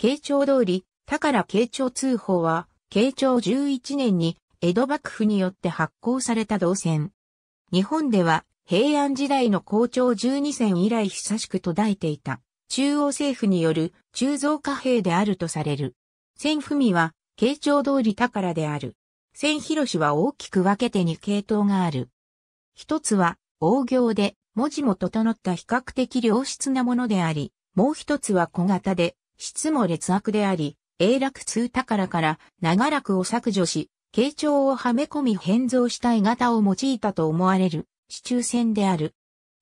慶長通り、宝慶長通報は、慶長11年に江戸幕府によって発行された銅線。日本では平安時代の校長12戦以来久しく途絶えていた。中央政府による鋳造貨幣であるとされる。千文は慶長通り宝である。千広は大きく分けて2系統がある。一つは、大行で、文字も整った比較的良質なものであり、もう一つは小型で、質も劣悪であり、永楽通宝から長楽を削除し、形状をはめ込み変造した絵型を用いたと思われる市中線である。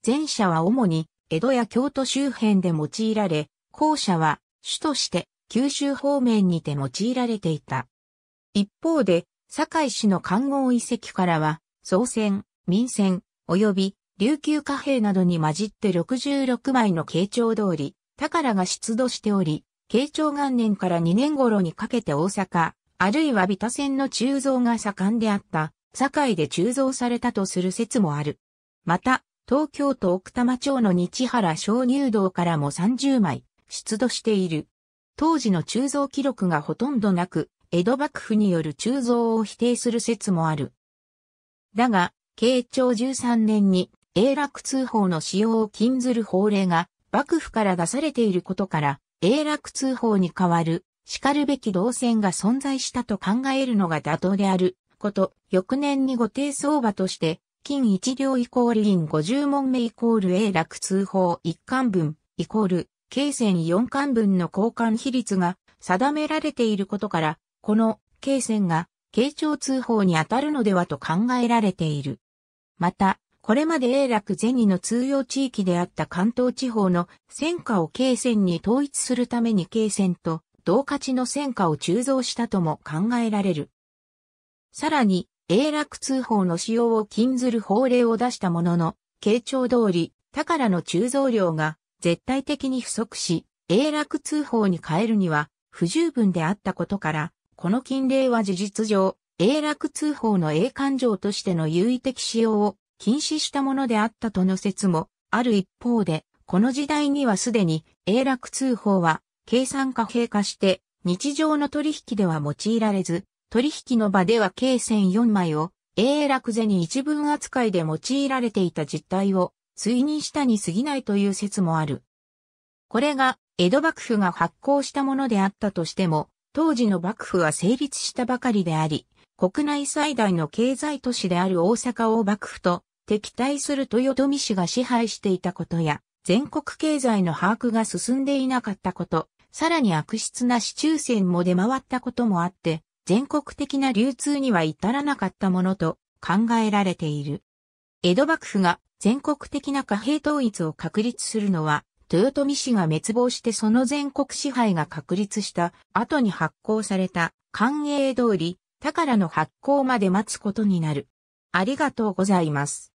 前者は主に江戸や京都周辺で用いられ、後者は主として九州方面にて用いられていた。一方で、堺市の関号遺跡からは、総船、民船、及び琉球貨幣などに混じって66枚の傾聴通り、宝が出土しており、慶長元年から2年頃にかけて大阪、あるいはビタ線の鋳造が盛んであった、堺で鋳造されたとする説もある。また、東京都奥多摩町の日原小乳道からも30枚出土している。当時の鋳造記録がほとんどなく、江戸幕府による鋳造を否定する説もある。だが、慶長13年に永楽通報の使用を禁ずる法令が幕府から出されていることから、英楽通報に代わる、叱るべき動線が存在したと考えるのが妥当であること、翌年に御定相場として、金一両イコール銀五十問目イコール英楽通報一巻分、イコール、経線四巻分の交換比率が定められていることから、この経線が、慶長通報に当たるのではと考えられている。また、これまで永楽銭の通用地域であった関東地方の戦火を慶戦に統一するために慶戦と同価値の戦火を鋳造したとも考えられる。さらに、永楽通報の使用を禁ずる法令を出したものの、慶長通り、宝の鋳造量が絶対的に不足し、永楽通報に変えるには不十分であったことから、この禁令は事実上、永楽通報の栄冠城としての優位的使用を禁止したものであったとの説もある一方で、この時代にはすでに永楽通報は計算貨幣化して日常の取引では用いられず、取引の場では計線4枚を永楽に一文扱いで用いられていた実態を追認したに過ぎないという説もある。これが江戸幕府が発行したものであったとしても、当時の幕府は成立したばかりであり、国内最大の経済都市である大阪を幕府と敵対する豊臣氏が支配していたことや、全国経済の把握が進んでいなかったこと、さらに悪質な市中線も出回ったこともあって、全国的な流通には至らなかったものと考えられている。江戸幕府が全国的な貨幣統一を確立するのは、豊臣氏が滅亡してその全国支配が確立した後に発行された官営通り、宝の発行まで待つことになる。ありがとうございます。